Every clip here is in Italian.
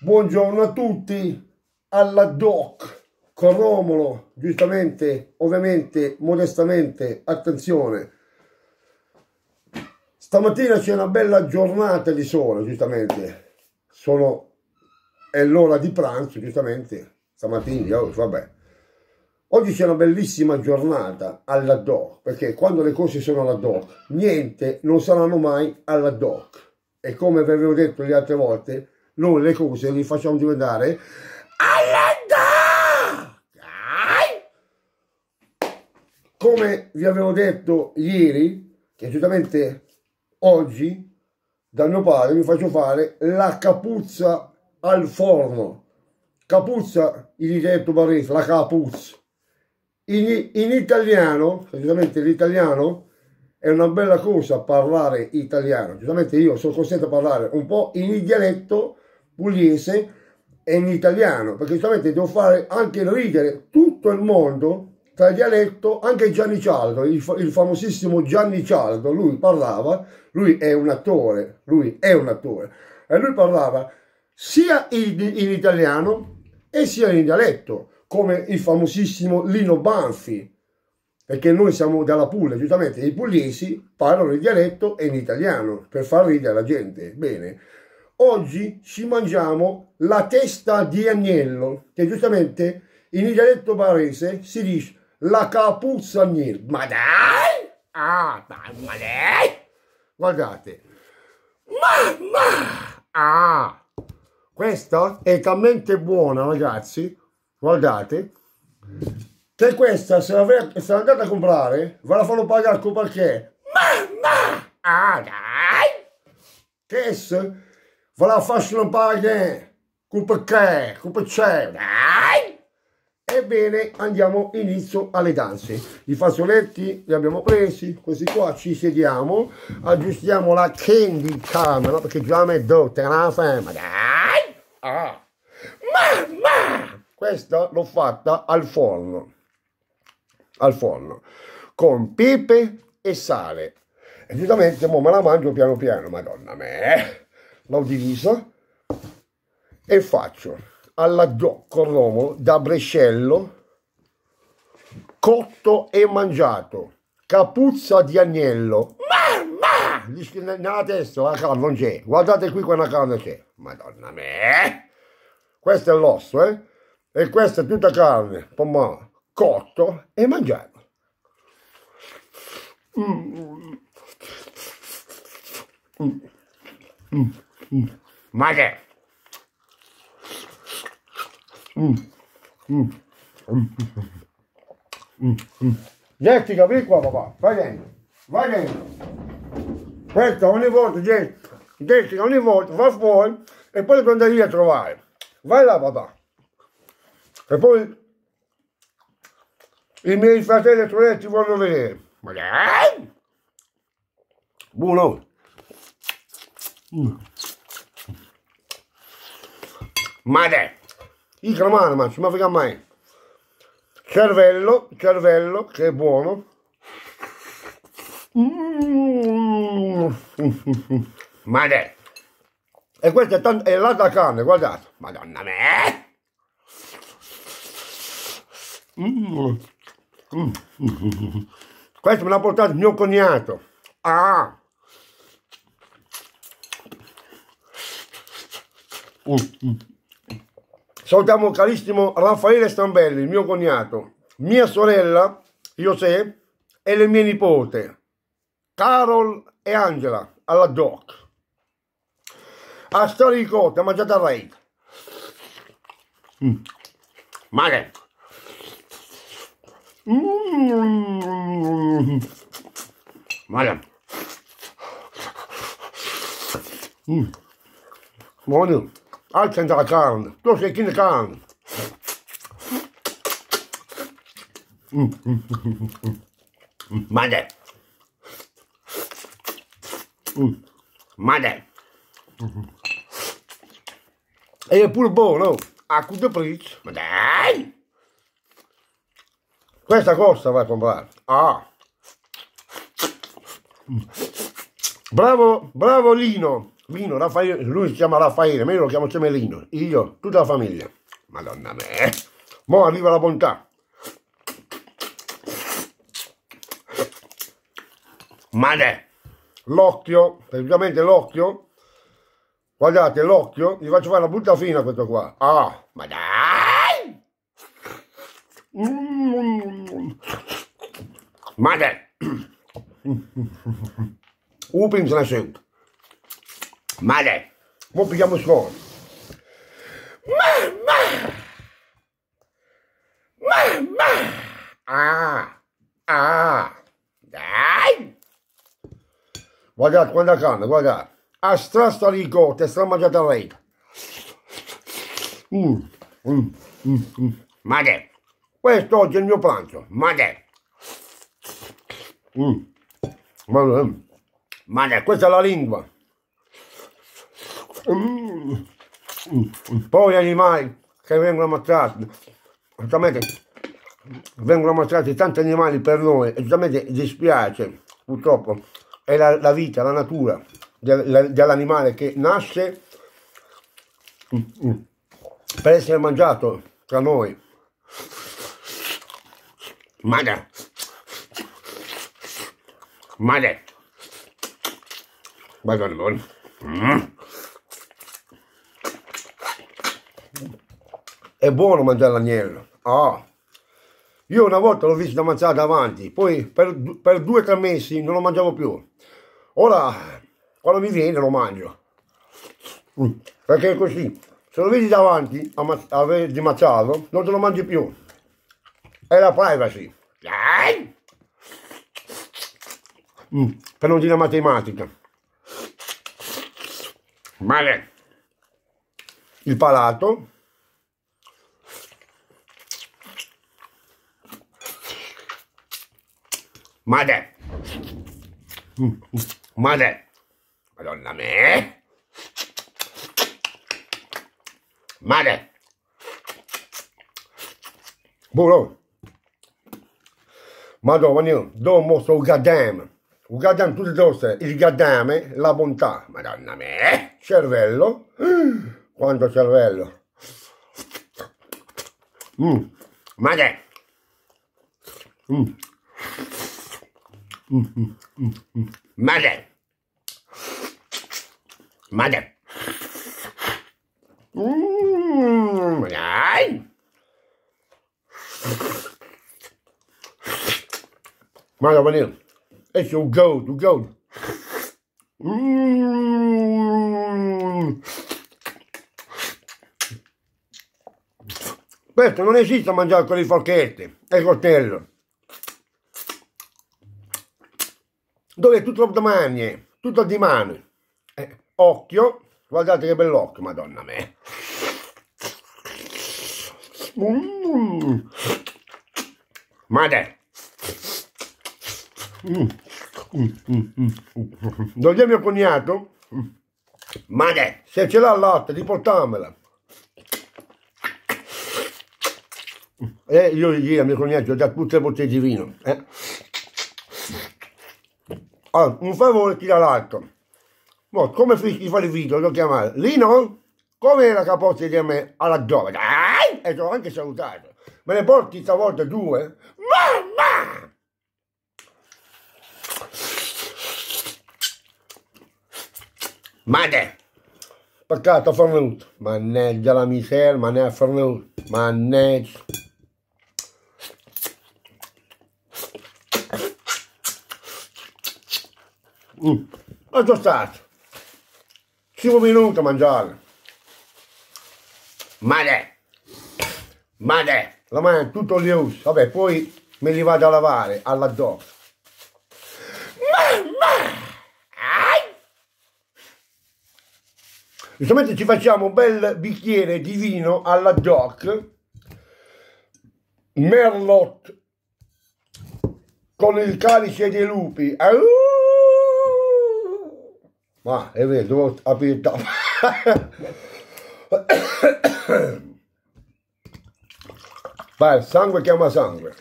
Buongiorno a tutti, alla doc con Romolo, giustamente, ovviamente, modestamente, attenzione. Stamattina c'è una bella giornata di sole, giustamente. Sono, è l'ora di pranzo, giustamente, stamattina, oggi, vabbè. Oggi c'è una bellissima giornata alla doc, perché quando le cose sono alla doc, niente non saranno mai alla doc. E come vi avevo detto le altre volte, noi le cose le facciamo diventare all'andà! Come vi avevo detto ieri, che giustamente oggi da mio padre mi faccio fare la capuzza al forno. Capuzza in detto barese, la capuzza. In, in italiano, giustamente l'italiano è una bella cosa parlare italiano. Giustamente io sono costretto a parlare un po' in dialetto pugliese e in italiano, perché solamente devo fare anche ridere tutto il mondo tra il dialetto, anche Gianni Cialdo, il, il famosissimo Gianni Cialdo, lui parlava, lui è un attore, lui è un attore, e lui parlava sia in, in italiano e sia in dialetto, come il famosissimo Lino Banfi, perché noi siamo dalla Puglia, giustamente i pugliesi parlano il dialetto e in italiano per far ridere la gente. Bene, oggi ci mangiamo la testa di agnello, che giustamente in dialetto barese si dice la capuzza agnello. Ma dai! Ah, ma dai! Guardate. Mamma! Ah! Questa è talmente buona, ragazzi, guardate, che questa, se la, se andate a comprare, ve la fanno pagare con perché. Mamma! Ah, dai! Che essa, va la faccio un paio, con perché, con perché, Ebbene, andiamo inizio alle danze. I fazzoletti li abbiamo presi, questi qua ci sediamo, aggiustiamo la candy camera perché già mi è dotta una femmina. Dai! Ah. Mamma! Questa l'ho fatta al forno. Al forno. Con pepe e sale. E giustamente mo me la mangio piano piano, madonna me l'ho divisa e faccio alla con romolo da brescello cotto e mangiato capuzza di agnello mamma nella testa la carne non c'è guardate qui quella carne c'è madonna me eh! questo è l'osso eh e questa è tutta carne pomma cotto e mangiato mm. Mm. Mm. Mate. Jessica, vieni qua papà, vai dentro, vai dentro. Aspetta, ogni volta, Jessica, ogni volta, va fuori e poi lo andare a trovare. Vai là papà. E poi i miei fratelli e sorelle ti vogliono vedere. Ma che? Buono! Mm. Madè! Ica la mano, ma non mi frega mai. Cervello, cervello, che è buono. Mm. Madè! E questa è, tanto, è l'altra carne, guardate. Madonna me! Eh. Mm. Mm. Questo me l'ha portato mio cognato. Ah! Mm. Salutiamo carissimo Raffaele Stambelli, mio cognato, mia sorella, José, e le mie nipote, Carol e Angela, alla doc. A storia di cotta, mangiata a raid. Mm. Ma che... Mm. Ma che... Mm. Alzan la carne, tu sei chi ne carne. Madre. Madre. E è pure buono, a cute prezzo. Ma dai! Questa costa vai a comprare. Ah! Bravo, bravo Lino! Lino, Raffaele, lui si chiama Raffaele, ma io lo chiamo Semelino, io, tutta la famiglia. Madonna me. Eh. Mo arriva la bontà. Male. L'occhio, praticamente l'occhio. Guardate, l'occhio, gli faccio fare la butta fina a questo qua. Ah, ma dai! Mm. Ma dai! Upim se la seduta. Male. Mo pigliamo il suono. Mamma! Mamma! Ah! Ah! Dai! Guardate quanta canna, guarda! A strasta rico, te sta mangiata lei. Mm, mm, mm, mm. Male. Questo oggi è il mio pranzo. Male. Mm. Male. questa è la lingua. Mm. Poi animali che vengono ammazzati, giustamente vengono ammazzati tanti animali per noi e giustamente dispiace purtroppo, è la, la vita, la natura dell'animale che nasce mm, mm, per essere mangiato tra noi. Madre! Madre! Madonna, buono! Mm. è buono mangiare l'agnello. Ah. Io una volta l'ho visto da mangiare davanti, poi per, per due o tre mesi non lo mangiavo più. Ora, quando mi viene lo mangio. Mm. Perché è così, se lo vedi davanti a, a, di macciarlo, non te lo mangi più. È la privacy. Mm, per non dire matematica. Male. Il palato Madè. Madè. Madonna me. Madè. Buono. Madonna, when you don't most of goddamn. Un goddamn tutte dosse. Il goddame, la bontà. Madonna me. Cervello. Quanto cervello. Mm. Madè. Mm. Mother. Mother. Mm, nein. Mother, Vanille. It's so good, so Questo non esiste a mangiare con le forchette è il coltello. dove è tutto domani, tutto di mano. Eh, occhio, guardate che bell'occhio, madonna me. Mm. Ma dai. Mm. Mm. Lo dia mio cognato. Ma dai, se ce l'ha il latte, di portamela. E eh, io ieri a mio cognato ho dato tutte le bottiglie di vino. Eh. Allora, ah, un favore tira l'altro. Mo, come finisci fare il video? Lo chiamare Lino? Come la capozza di me alla giovane? Dai! e ti ho anche salutato. Me ne porti stavolta due? Mamma! Madre! Peccato a farne Manneggia la miseria, manneggia a farne Manneggia. Mm. Ma sono stato 5 minuti a mangiare. Ma dè, ma dè, la mano è tutto lì Vabbè, poi me li vado a lavare all'addosso. Mamma! Ai! Giustamente ci facciamo un bel bicchiere di vino alla doc Merlot con il calice dei lupi. Auuu! Ma è vero, devo aprire il tappo. Beh, sangue chiama sangue.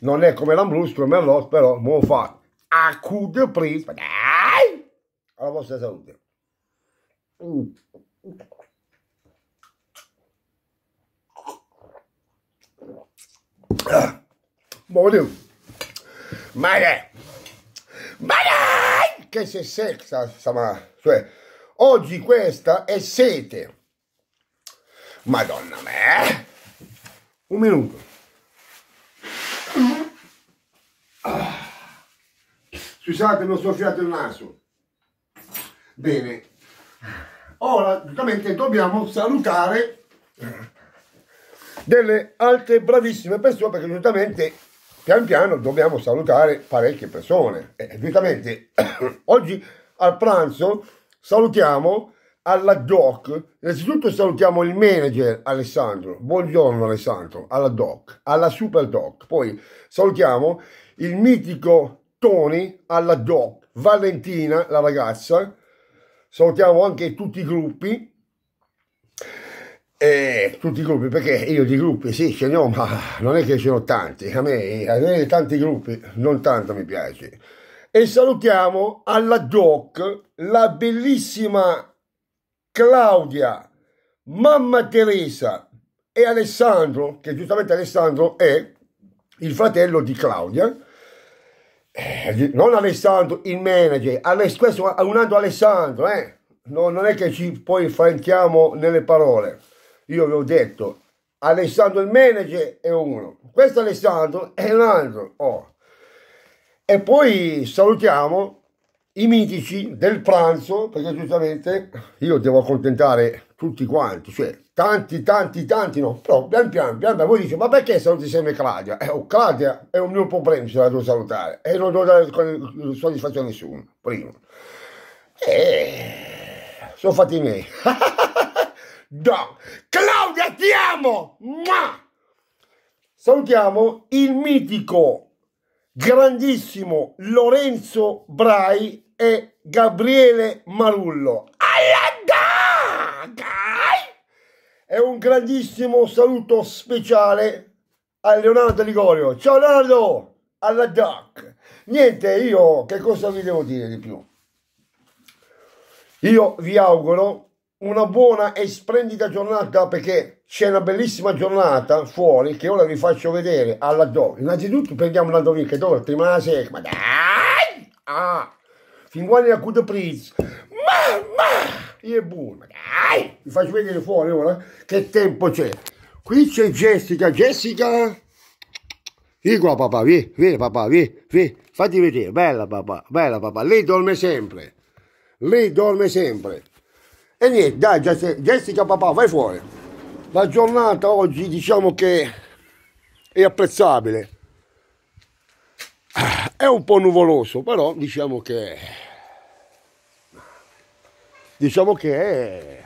Non è come l'ambrusco, merlot, però mo fa a coup prima. Dai! Alla vostra salute. Mm. Ah. Mon Dieu. Mare. Mare che se sexa ma cioè oggi questa è sete. Madonna me. Eh. Un minuto. Ah. Scusate, non soffiate il naso. Bene. Ora, giustamente, dobbiamo salutare delle altre bravissime persone perché giustamente pian piano dobbiamo salutare parecchie persone. E, eh, evidentemente, oggi al pranzo salutiamo alla DOC. Innanzitutto salutiamo il manager Alessandro. Buongiorno Alessandro, alla DOC, alla Super DOC. Poi salutiamo il mitico Tony alla DOC, Valentina, la ragazza. Salutiamo anche tutti i gruppi eh, tutti i gruppi, perché io di gruppi sì ce ne ho, ma non è che ce ne ho tanti, a me avere tanti gruppi non tanto mi piace. E salutiamo alla doc la bellissima Claudia, mamma Teresa e Alessandro, che giustamente Alessandro è il fratello di Claudia, eh, non Alessandro il manager, Aless- questo è un altro Alessandro, eh? no, non è che ci poi franchiamo nelle parole io vi ho detto, Alessandro il manager è uno, questo Alessandro è un altro. Oh. E poi salutiamo i mitici del pranzo, perché giustamente io devo accontentare tutti quanti, cioè tanti, tanti, tanti no, però pian piano, pian piano, voi dice ma perché saluti sempre Claudia? Eh, oh, Claudia è un mio problema se la devo salutare e non devo dare soddisfazione a nessuno, primo. E eh, sono fatti i miei. da Claudia, ti amo! Mua! Salutiamo il mitico, grandissimo Lorenzo Brai e Gabriele Marullo. E un grandissimo saluto speciale a Leonardo Ligorio. Ciao Leonardo! Alla DAC! Niente, io che cosa vi devo dire di più? Io vi auguro una buona e splendida giornata perché c'è una bellissima giornata fuori che ora vi faccio vedere alla Dove. Innanzitutto prendiamo la Dove che dove prima la sera, ma dai! Ah! Fin quando è la cute prince. Ma, ma! Io è buono, dai! Vi faccio vedere fuori ora che tempo c'è. Qui c'è Jessica, Jessica! Vieni qua papà, vieni, vieni papà, vieni, vieni, fatti vedere, bella papà, bella papà, lei dorme sempre, lei dorme sempre. E niente, dai Jessica papà, vai fuori. La giornata oggi diciamo che è apprezzabile. È un po' nuvoloso, però diciamo che diciamo che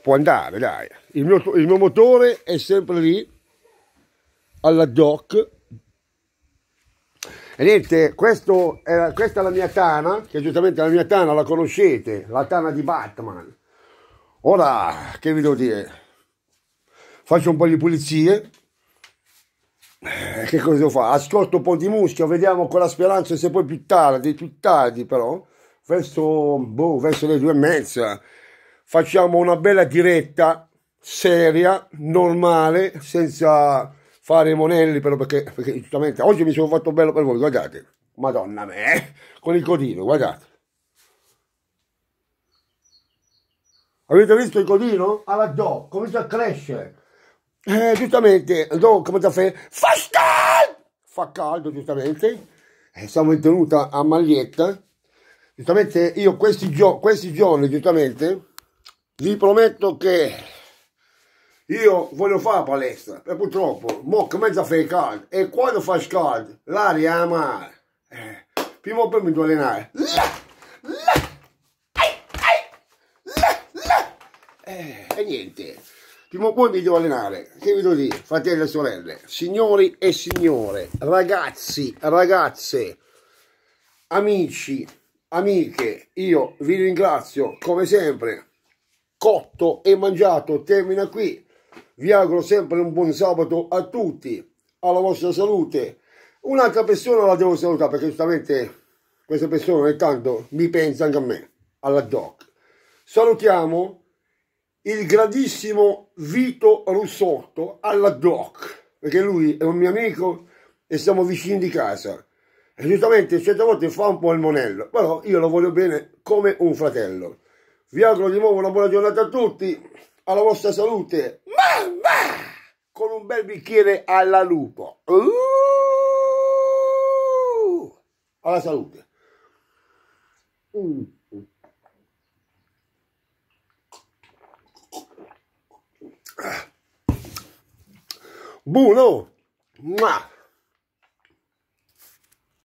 può andare, dai. Il mio, il mio motore è sempre lì alla DOC. E niente, è, questa è la mia tana, che giustamente la mia tana la conoscete, la tana di Batman. Ora, che vi devo dire? Faccio un po' di pulizie. Eh, che cosa devo fare? Ascolto un po' di musica, vediamo con la speranza se poi più tardi, più tardi però, verso, boh, verso le due e mezza, facciamo una bella diretta seria, normale, senza fare i monelli però perché, perché giustamente oggi mi sono fatto bello per voi guardate madonna me eh, con il codino guardate avete visto il codino alla ah, do comincia a crescere eh, giustamente do come da fare fa caldo fa caldo giustamente e eh, siamo in tenuta a maglietta giustamente io questi, gio questi giorni giustamente vi prometto che io voglio fare la palestra e purtroppo mocca mezza fa caldo e quando fa caldo l'aria è amara. Eh, prima o poi mi devo allenare. La, la, ai, ai, la, eh, e niente, prima o poi mi devo allenare. Che vi devo dire, fratelli e sorelle, signori e signore, ragazzi, ragazze, amici, amiche, io vi ringrazio come sempre cotto e mangiato termina qui. Vi auguro sempre un buon sabato a tutti, alla vostra salute. Un'altra persona la devo salutare perché giustamente questa persona ogni tanto mi pensa anche a me, alla doc. Salutiamo il grandissimo Vito Russotto alla doc, perché lui è un mio amico e siamo vicini di casa. E giustamente certe volte fa un po' il monello, però io lo voglio bene come un fratello. Vi auguro di nuovo una buona giornata a tutti alla vostra salute, mamma, con un bel bicchiere alla lupo. Uh! Alla salute. Mm. Ah. Buono! Ma.